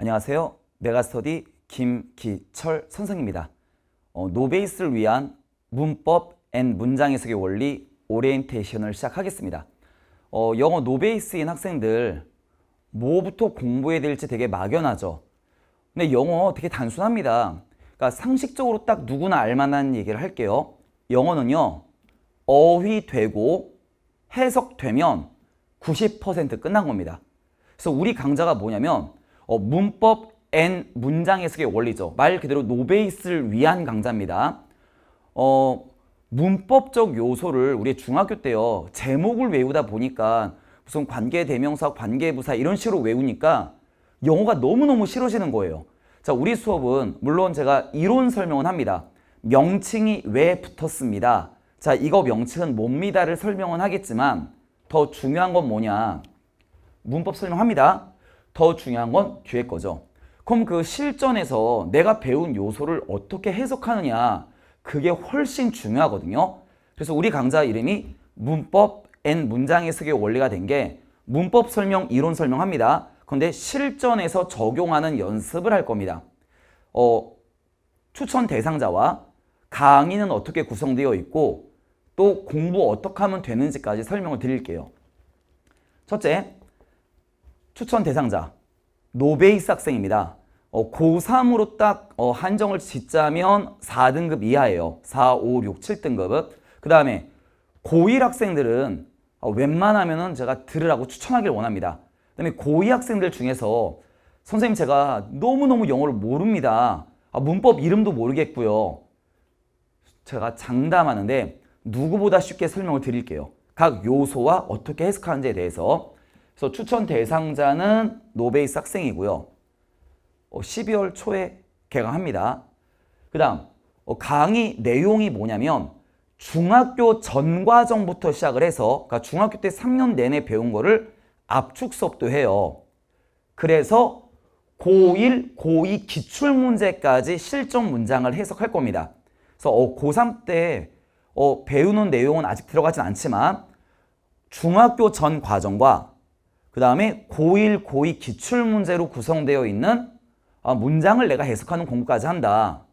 안녕하세요. 메가스터디 김기철 선생입니다. 어, 노베이스를 위한 문법 앤 문장 해석의 원리 오리엔테이션을 시작하겠습니다. 어, 영어 노베이스인 학생들 뭐부터 공부해야 될지 되게 막연하죠. 근데 영어 되게 단순합니다. 그러니까 상식적으로 딱 누구나 알만한 얘기를 할게요. 영어는요. 어휘되고 해석되면 90% 끝난 겁니다. 그래서 우리 강좌가 뭐냐면 어, 문법 a 문장 해석의 원리죠. 말 그대로 노베이스를 위한 강좌입니다. 어, 문법적 요소를 우리 중학교 때요. 제목을 외우다 보니까 무슨 관계대명사, 관계부사 이런 식으로 외우니까 영어가 너무너무 싫어지는 거예요. 자, 우리 수업은 물론 제가 이론 설명은 합니다. 명칭이 왜 붙었습니다. 자, 이거 명칭은 뭡니다를 설명은 하겠지만 더 중요한 건 뭐냐. 문법 설명합니다. 더 중요한 건 뒤에 거죠. 그럼 그 실전에서 내가 배운 요소를 어떻게 해석하느냐 그게 훨씬 중요하거든요. 그래서 우리 강좌 이름이 문법 a 문장의 쓰기 원리가 된 게 문법 설명, 이론 설명합니다. 근데 실전에서 적용하는 연습을 할 겁니다. 어, 추천 대상자와 강의는 어떻게 구성되어 있고 또 공부 어떻게 하면 되는지까지 설명을 드릴게요. 첫째, 추천 대상자 노베이스 학생입니다. 어, 고3으로 딱 어, 한정을 짓자면 4등급 이하예요. 4, 5, 6, 7등급은. 그 다음에 고1 학생들은 어, 웬만하면 은 제가 들으라고 추천하길 원합니다. 그 다음에 고2 학생들 중에서 선생님 제가 너무너무 영어를 모릅니다. 아, 문법 이름도 모르겠고요. 제가 장담하는데 누구보다 쉽게 설명을 드릴게요. 각 요소와 어떻게 해석하는지에 대해서 그래서 추천 대상자는 노베이스 학생이고요. 12월 어, 초에 개강합니다. 그 다음 어, 강의 내용이 뭐냐면 중학교 전과정부터 시작을 해서 그러니까 중학교 때 3년 내내 배운 거를 압축 수업도 해요. 그래서 고1, 고2 기출문제까지 실전 문장을 해석할 겁니다. 그래서 어, 고3 때 배우는 내용은 아직 들어가진 않지만 중학교 전 과정과 그 다음에 고1, 고2 기출문제로 구성되어 있는 아, 문장을 내가 해석하는 공부까지 한다.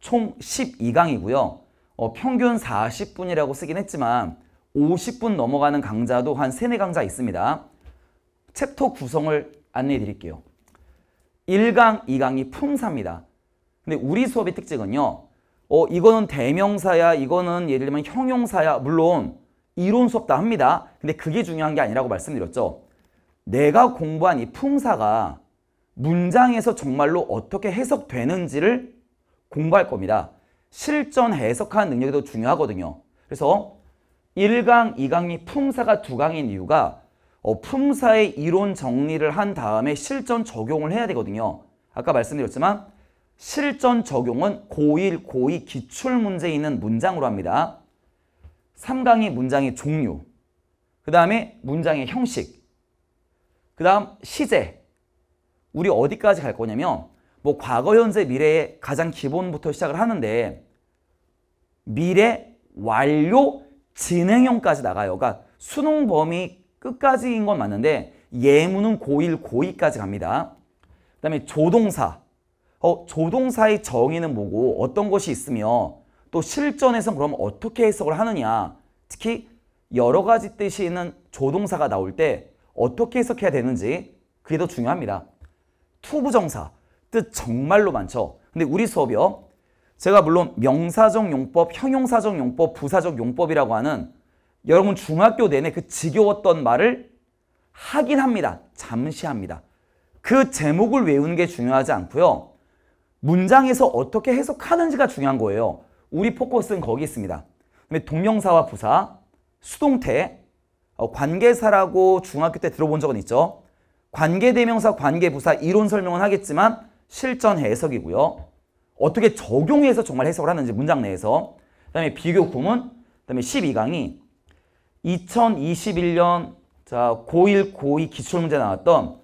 총 12강이고요. 어, 평균 40분이라고 쓰긴 했지만 50분 넘어가는 강좌도 한 3, 4강좌 있습니다. 챕터 구성을 안내해 드릴게요. 1강, 2강이 품사입니다. 근데 우리 수업의 특징은요. 어, 이거는 대명사야, 이거는 예를 들면 형용사야. 물론 이론 수업 다 합니다. 근데 그게 중요한 게 아니라고 말씀드렸죠. 내가 공부한 이 풍사가 문장에서 정말로 어떻게 해석되는지를 공부할 겁니다. 실전 해석하는 능력이 더 중요하거든요. 그래서 1강, 2강이 풍사가2 강인 이유가 어, 품사의 이론 정리를 한 다음에 실전 적용을 해야 되거든요. 아까 말씀드렸지만 실전 적용은 고1, 고2 기출문제에 있는 문장으로 합니다. 3강의 문장의 종류, 그 다음에 문장의 형식, 그 다음 시제, 우리 어디까지 갈 거냐면 뭐 과거, 현재, 미래의 가장 기본부터 시작을 하는데 미래, 완료, 진행형까지 나가요. 그러니까 수능 범위 끝까지인 건 맞는데 예문은 고1, 고2까지 갑니다. 그 다음에 조동사. 어, 조동사의 정의는 뭐고 어떤 것이 있으며 또 실전에서 그럼 어떻게 해석을 하느냐 특히 여러 가지 뜻이 있는 조동사가 나올 때 어떻게 해석해야 되는지 그게 더 중요합니다. 투부정사 뜻 정말로 많죠. 근데 우리 수업이요. 제가 물론 명사적 용법, 형용사적 용법, 부사적 용법이라고 하는 여러분 중학교 내내 그 지겨웠던 말을 하긴 합니다. 잠시 합니다. 그 제목을 외우는 게 중요하지 않고요. 문장에서 어떻게 해석하는지가 중요한 거예요. 우리 포커스는 거기 있습니다. 그다음에 동명사와 부사, 수동태, 어, 관계사라고 중학교 때 들어본 적은 있죠. 관계대명사, 관계부사 이론 설명은 하겠지만 실전 해석이고요. 어떻게 적용해서 정말 해석을 하는지 문장 내에서 그 다음에 비교 구문 그 다음에 12강이 2021년 자 고1, 고2 기출문제 나왔던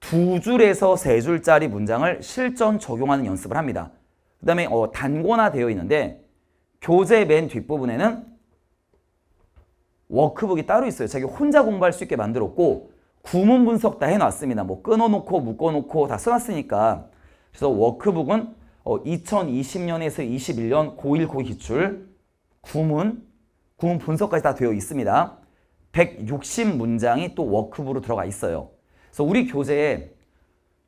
두 줄에서 세 줄짜리 문장을 실전 적용하는 연습을 합니다. 그 다음에 어, 단고나 되어 있는데 교재 맨 뒷부분에는 워크북이 따로 있어요. 자기 혼자 공부할 수 있게 만들었고 구문 분석 다 해놨습니다. 뭐 끊어놓고 묶어놓고 다 써놨으니까 그래서 워크북은 2020년에서 21년 고1 고 기출 구문 구문 분석까지 다 되어 있습니다. 160문장이 또 워크북으로 들어가 있어요. 그래서 우리 교재에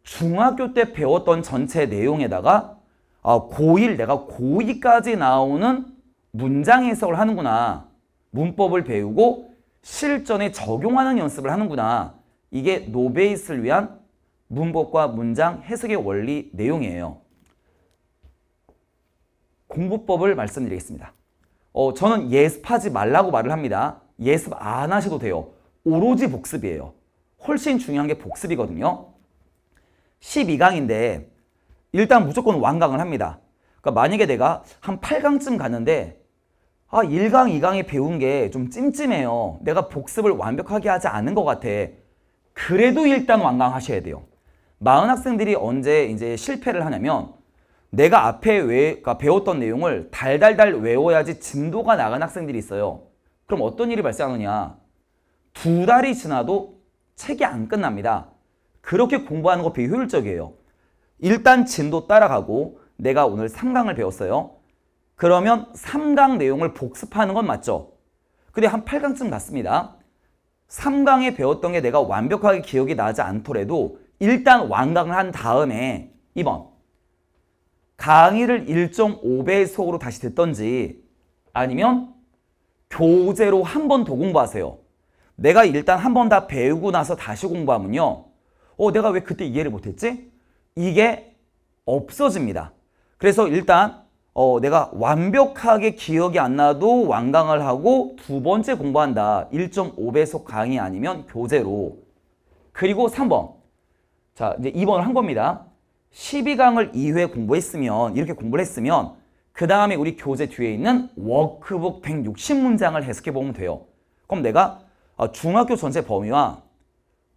중학교 때 배웠던 전체 내용에다가 아, 고1 내가 고2까지 나오는 문장 해석을 하는구나. 문법을 배우고 실전에 적용하는 연습을 하는구나. 이게 노베이스를 위한 문법과 문장 해석의 원리 내용이에요. 공부법을 말씀드리겠습니다. 어, 저는 예습하지 말라고 말을 합니다. 예습 안 하셔도 돼요. 오로지 복습이에요. 훨씬 중요한 게 복습이거든요. 12강인데 일단 무조건 완강을 합니다. 그러니까 만약에 내가 한 8강쯤 갔는데 아 1강, 2강에 배운 게 좀 찜찜해요. 내가 복습을 완벽하게 하지 않은 것 같아. 그래도 일단 완강하셔야 돼요. 많은 학생들이 언제 이제 실패를 하냐면 내가 앞에 외, 그러니까 배웠던 내용을 달달달 외워야지 진도가 나간 학생들이 있어요. 그럼 어떤 일이 발생하느냐. 두 달이 지나도 책이 안 끝납니다. 그렇게 공부하는 거 비효율적이에요. 일단 진도 따라가고 내가 오늘 3강을 배웠어요. 그러면 3강 내용을 복습하는 건 맞죠? 근데 한 8강쯤 갔습니다. 3강에 배웠던 게 내가 완벽하게 기억이 나지 않더라도 일단 완강을 한 다음에 2번 강의를 1.5배속으로 다시 듣던지 아니면 교재로 한 번 더 공부하세요. 내가 일단 한 번 다 배우고 나서 다시 공부하면요. 어, 내가 왜 그때 이해를 못했지? 이게 없어집니다. 그래서 일단 어, 내가 완벽하게 기억이 안 나도 완강을 하고 두 번째 공부한다. 1.5배속 강의 아니면 교재로. 그리고 3번. 자, 이제 2번을 한 겁니다. 12강을 2회 공부했으면, 이렇게 공부를 했으면, 그 다음에 우리 교재 뒤에 있는 워크북 160문장을 해석해 보면 돼요. 그럼 내가 아, 중학교 전체 범위와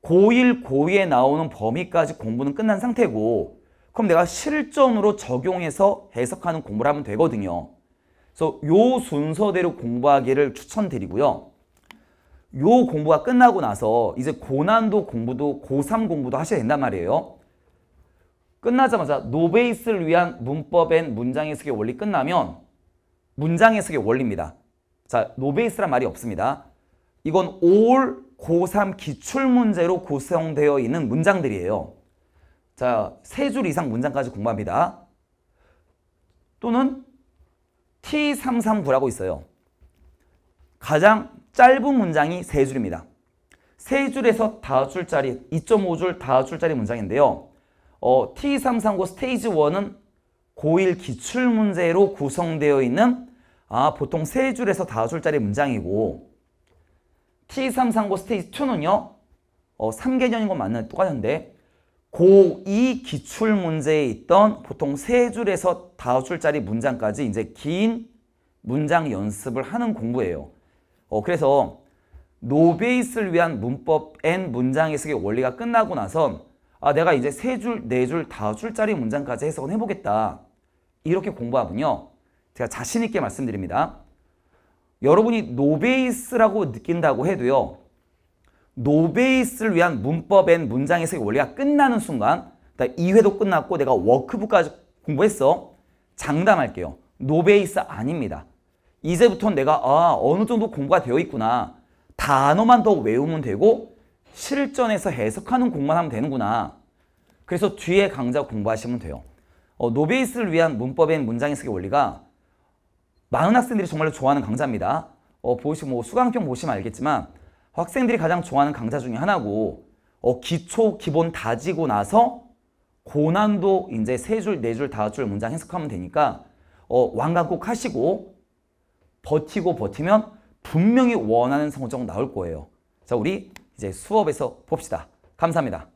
고1, 고2에 나오는 범위까지 공부는 끝난 상태고 그럼 내가 실전으로 적용해서 해석하는 공부를 하면 되거든요. 그래서 요 순서대로 공부하기를 추천드리고요. 요 공부가 끝나고 나서 이제 고난도 공부도 고3 공부도 하셔야 된단 말이에요. 끝나자마자 노베이스를 위한 문법 엔 문장 해석의 원리 끝나면 문장 해석의 원리입니다. 자, 노베이스란 말이 없습니다. 이건 올 고3 기출문제로 구성되어 있는 문장들이에요. 자, 세 줄 이상 문장까지 공부합니다. 또는 T33부라고 있어요. 가장 짧은 문장이 세 줄입니다. 세 줄에서 다 줄짜리, 2.5줄 다 줄짜리 문장인데요. 어, T339 스테이지 1은 고1 기출문제로 구성되어 있는 아, 보통 세 줄에서 다 줄짜리 문장이고 T339 스테이지 2는요. 어, 3개년인 건 맞는데 똑같은데 고2 기출문제에 있던 보통 3줄에서5 줄짜리 문장까지 이제 긴 문장 연습을 하는 공부예요. 어, 그래서 노베이스를 위한 문법 N 문장 해석의 원리가 끝나고 나선 아, 내가 이제 3 줄, 4 줄, 5 줄짜리 문장까지 해석을 해보겠다. 이렇게 공부하면요. 제가 자신 있게 말씀드립니다. 여러분이 노베이스라고 느낀다고 해도요. 노베이스를 위한 문법 앤 문장 해석의 원리가 끝나는 순간 2회도 끝났고 내가 워크북까지 공부했어. 장담할게요. 노베이스 아닙니다. 이제부터 내가 아 어느 정도 공부가 되어 있구나. 단어만 더 외우면 되고 실전에서 해석하는 공부만 하면 되는구나. 그래서 뒤에 강좌 공부하시면 돼요. 어, 노베이스를 위한 문법 앤 문장 해석의 원리가 많은 학생들이 정말로 좋아하는 강좌입니다. 어, 보시면 뭐 수강평 보시면 알겠지만 학생들이 가장 좋아하는 강좌 중에 하나고 어, 기초 기본 다지고 나서 고난도 이제 세 줄, 네 줄, 다 줄 문장 해석하면 되니까 어, 완강 꼭 하시고 버티고 버티면 분명히 원하는 성적 나올 거예요. 자, 우리 이제 수업에서 봅시다. 감사합니다.